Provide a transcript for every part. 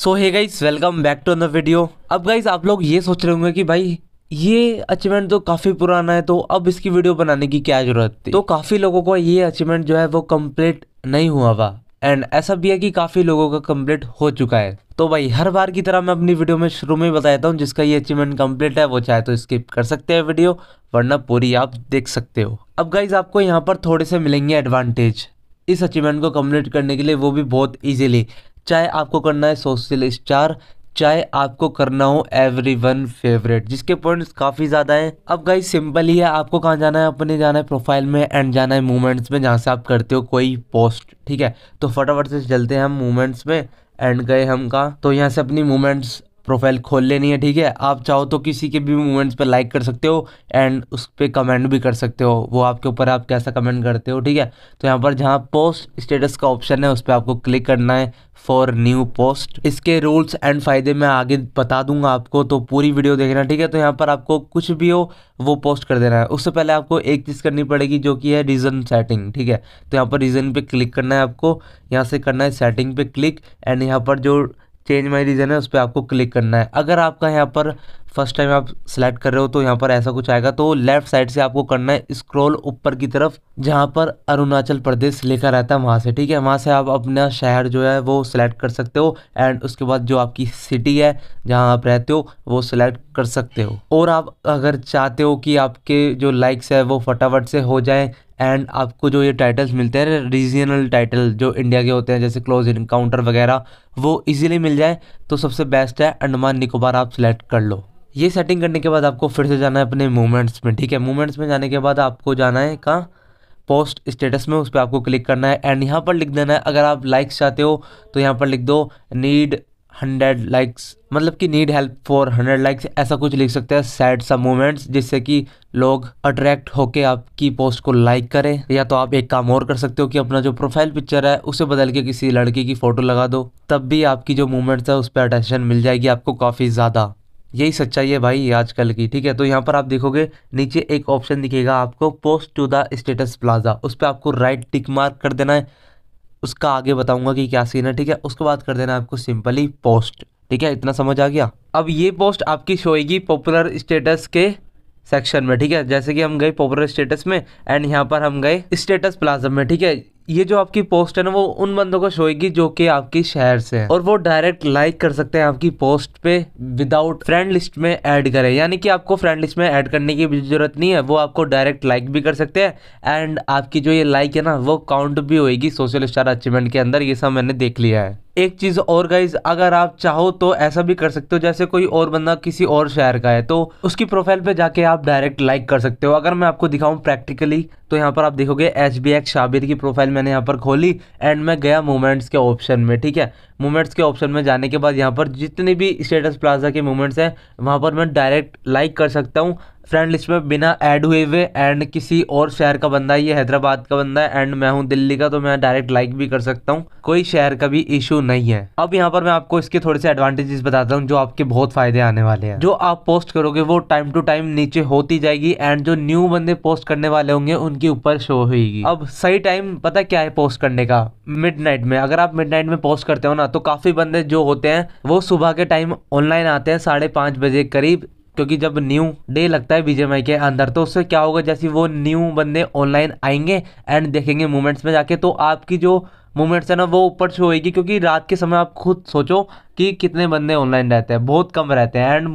सो है guys welcome back to another video अब guys आप लोग ये सोच रहे होंगे कि भाई ये अचीवमेंट तो काफ़ी पुराना है तो अब इसकी वीडियो बनाने की क्या ज़रूरत थी तो काफ़ी लोगों का ये अचीवमेंट जो है वो कंप्लीट नहीं हुआ हुआ एंड ऐसा भी है कि काफ़ी लोगों का कंप्लीट हो चुका है तो भाई हर बार की तरह मैं अपनी वीडियो में शुरू में बता देता हूँ जिसका ये अचीवमेंट कम्प्लीट है वो चाहे तो स्किप कर सकते हैं वीडियो वरना पूरी आप देख सकते हो अब गाइज आपको यहाँ पर थोड़े से मिलेंगे एडवांटेज इस अचीवमेंट को कम्प्लीट करने के लिए वो भी बहुत ईजिली चाहे आपको करना है सोशल स्टार चाहे आपको करना हो एवरी वन फेवरेट जिसके पॉइंट्स काफ़ी ज़्यादा हैं अब गाइस सिंपल ही है आपको कहाँ जाना है अपने जाना है प्रोफाइल में एंड जाना है मूवमेंट्स में जहाँ से आप करते हो कोई पोस्ट ठीक है तो फटाफट से चलते हैं हम मूवमेंट्स में एंड गए हम का तो यहाँ से अपनी मूवमेंट्स प्रोफाइल खोल लेनी है ठीक है आप चाहो तो किसी के भी मूवमेंट्स पर लाइक कर सकते हो एंड उस पर कमेंट भी कर सकते हो वो आपके ऊपर आप कैसा कमेंट करते हो ठीक है तो यहाँ पर जहाँ पोस्ट स्टेटस का ऑप्शन है उस पर आपको क्लिक करना है फॉर न्यू पोस्ट इसके रूल्स एंड फायदे मैं आगे बता दूंगा आपको तो पूरी वीडियो देखना ठीक है तो यहाँ पर आपको कुछ भी हो वो पोस्ट कर देना है उससे पहले आपको एक चीज़ करनी पड़ेगी जो कि है रीज़न सेटिंग ठीक है तो यहाँ पर रीज़न पे क्लिक करना है आपको यहाँ से करना है सेटिंग पे क्लिक एंड यहाँ पर जो चेंज माई रीजन है उस पर आपको क्लिक करना है अगर आपका यहाँ पर फर्स्ट टाइम आप सेलेक्ट कर रहे हो तो यहाँ पर ऐसा कुछ आएगा तो लेफ्ट साइड से आपको करना है स्क्रॉल ऊपर की तरफ जहाँ पर अरुणाचल प्रदेश लिखा रहता है वहाँ से ठीक है वहाँ से आप अपना शहर जो है वो सिलेक्ट कर सकते हो एंड उसके बाद जो आपकी सिटी है जहाँ आप रहते हो वो सिलेक्ट कर सकते हो और आप अगर चाहते हो कि आपके जो लाइक्स है वो फटाफट से हो जाए एंड आपको जो ये टाइटल्स मिलते हैं रीजनल टाइटल जो इंडिया के होते हैं जैसे क्लोज इनकाउंटर वगैरह वो इजीली मिल जाए तो सबसे बेस्ट है अंडमान निकोबार आप सेलेक्ट कर लो ये सेटिंग करने के बाद आपको फिर से जाना है अपने मूवमेंट्स में ठीक है मूवमेंट्स में जाने के बाद आपको जाना है कहाँ पोस्ट स्टेटस में उस पर आपको क्लिक करना है एंड यहाँ पर लिख देना है अगर आप लाइक्स चाहते हो तो यहाँ पर लिख दो नीड हंड्रेड लाइक्स मतलब कि need help for hundred likes ऐसा कुछ लिख सकते हैं सैड सा मोमेंट्स जिससे कि लोग अट्रैक्ट होके आपकी पोस्ट को लाइक करें या तो आप एक काम और कर सकते हो कि अपना जो प्रोफाइल पिक्चर है उसे बदल के किसी लड़की की फ़ोटो लगा दो तब भी आपकी जो मूवमेंट्स है उस पर अटेंशन मिल जाएगी आपको काफ़ी ज़्यादा यही सच्चाई है भाई आजकल की ठीक है तो यहाँ पर आप देखोगे नीचे एक ऑप्शन दिखेगा आपको post to the status plaza उस पर आपको राइट टिक मार्क कर देना है उसका आगे बताऊंगा कि क्या सीन है ठीक है उसके बाद कर देना आपको सिंपली पोस्ट ठीक है इतना समझ आ गया अब ये पोस्ट आपकी शोएगी पॉपुलर स्टेटस के सेक्शन में ठीक है जैसे कि हम गए पॉपुलर स्टेटस में एंड यहाँ पर हम गए स्टेटस प्लाजम में ठीक है ये जो आपकी पोस्ट है ना वो उन बंदों को शोएगी जो कि आपके शहर से है और वो डायरेक्ट लाइक कर सकते हैं आपकी पोस्ट पे विदाउट फ्रेंड लिस्ट में ऐड करें यानी कि आपको फ्रेंड लिस्ट में ऐड करने की भी जरूरत नहीं है वो आपको डायरेक्ट लाइक भी कर सकते हैं एंड आपकी जो ये लाइक है ना वो काउंट भी होएगी सोशल स्टार अचीवमेंट के अंदर ये सब मैंने देख लिया है एक चीज़ और गाइज अगर आप चाहो तो ऐसा भी कर सकते हो जैसे कोई और बंदा किसी और शहर का है तो उसकी प्रोफाइल पे जाके आप डायरेक्ट लाइक कर सकते हो अगर मैं आपको दिखाऊं प्रैक्टिकली तो यहाँ पर आप देखोगे एच बी एक्स शाबिर की प्रोफाइल मैंने यहाँ पर खोली एंड मैं गया मूवमेंट्स के ऑप्शन में ठीक है मूवमेंट्स के ऑप्शन में जाने के बाद यहाँ पर जितने भी स्टेटस प्लाजा के मूवमेंट्स हैं वहाँ पर मैं डायरेक्ट लाइक कर सकता हूँ फ्रेंड लिस्ट में बिना ऐड हुए हुए एंड किसी और शहर का बंदा ये हैदराबाद का बंदा है एंड मैं हूँ दिल्ली का तो मैं डायरेक्ट लाइक भी कर सकता हूँ कोई शहर का भी इशू नहीं है अब यहाँ पर मैं आपको इसके थोड़े से एडवांटेजेस बताता हूँ जो आपके बहुत फायदे आने वाले हैं जो आप पोस्ट करोगे वो टाइम टू टाइम नीचे होती जाएगी एंड जो न्यू बंदे पोस्ट करने वाले होंगे उनके ऊपर शो होगी अब सही टाइम पता क्या है पोस्ट करने का मिड में अगर आप मिड में पोस्ट करते हो ना तो काफी बंदे जो होते हैं वो सुबह के टाइम ऑनलाइन आते हैं साढ़े बजे करीब क्योंकि जब न्यू डे लगता है बीजेएमआई के अंदर तो उससे क्या होगा जैसे वो न्यू बंदे ऑनलाइन आएंगे एंड देखेंगे मूवमेंट्स में जाके तो आपकी जो मूवमेंट्स है ना वो ऊपर से होएगी क्योंकि रात के समय आप खुद सोचो कि कितने बंदे ऑनलाइन रहते हैं बहुत कम रहते हैं एंड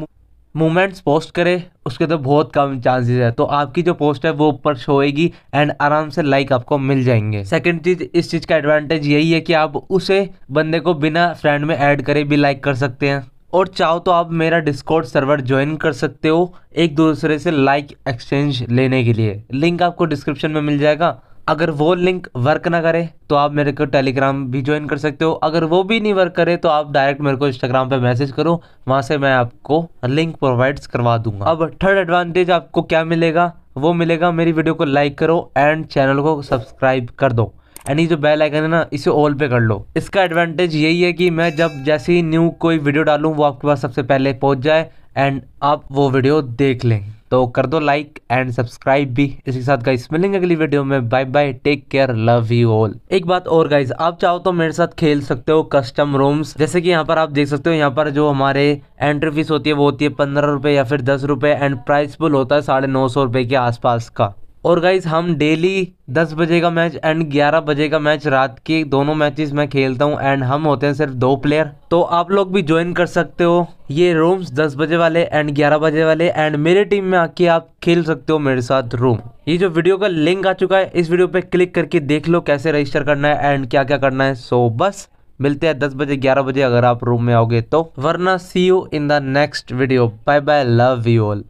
मूवमेंट्स पोस्ट करें उसके तो बहुत कम चांसेस है तो आपकी जो पोस्ट है वो ऊपर शो होएगी एंड आराम से लाइक आपको मिल जाएंगे सेकंड चीज इस चीज़ का एडवांटेज यही है कि आप उसे बंदे को बिना फ्रेंड में ऐड करे भी लाइक कर सकते हैं और चाहो तो आप मेरा डिस्कॉर्ड सर्वर ज्वाइन कर सकते हो एक दूसरे से लाइक एक्सचेंज लेने के लिए लिंक आपको डिस्क्रिप्शन में मिल जाएगा अगर वो लिंक वर्क ना करे तो आप मेरे को टेलीग्राम भी ज्वाइन कर सकते हो अगर वो भी नहीं वर्क करे तो आप डायरेक्ट मेरे को इंस्टाग्राम पे मैसेज करो वहाँ से मैं आपको लिंक प्रोवाइड्स करवा दूंगा अब थर्ड एडवांटेज आपको क्या मिलेगा वो मिलेगा मेरी वीडियो को लाइक करो एंड चैनल को सब्सक्राइब कर दो एंड ये जो बेल आइकन है ना इसे ऑल पे कर लो इसका एडवांटेज यही है कि मैं जब जैसे ही न्यू कोई वीडियो डालूँ वो आपके पास सबसे पहले पहुँच जाए एंड आप वो वीडियो देख लें तो कर दो लाइक एंड सब्सक्राइब भी इसके साथ गाइस मिलेंगे अगली वीडियो में bye bye take care love you all एक बात और गाइस आप चाहो तो मेरे साथ खेल सकते हो कस्टम रूम्स जैसे कि यहाँ पर आप देख सकते हो यहाँ पर जो हमारे एंट्री फीस होती है वो होती है पंद्रह रुपए या फिर दस रुपए एंड प्राइस बुल होता है साढ़े नौ सौ रुपए के आसपास का और गाइज हम डेली दस बजे का मैच एंड ग्यारह बजे का मैच रात के दोनों मैचेस मैं खेलता हूँ एंड हम होते हैं सिर्फ दो प्लेयर तो आप लोग भी ज्वाइन कर सकते हो ये रूम्स दस बजे वाले एंड ग्यारह बजे वाले एंड मेरे टीम में आके आप खेल सकते हो मेरे साथ रूम ये जो वीडियो का लिंक आ चुका है इस वीडियो पे क्लिक करके देख लो कैसे रजिस्टर करना है एंड क्या क्या करना है सो बस मिलते हैं दस बजे ग्यारह बजे अगर आप रूम में आओगे तो वरना see you in the next video bye bye love you all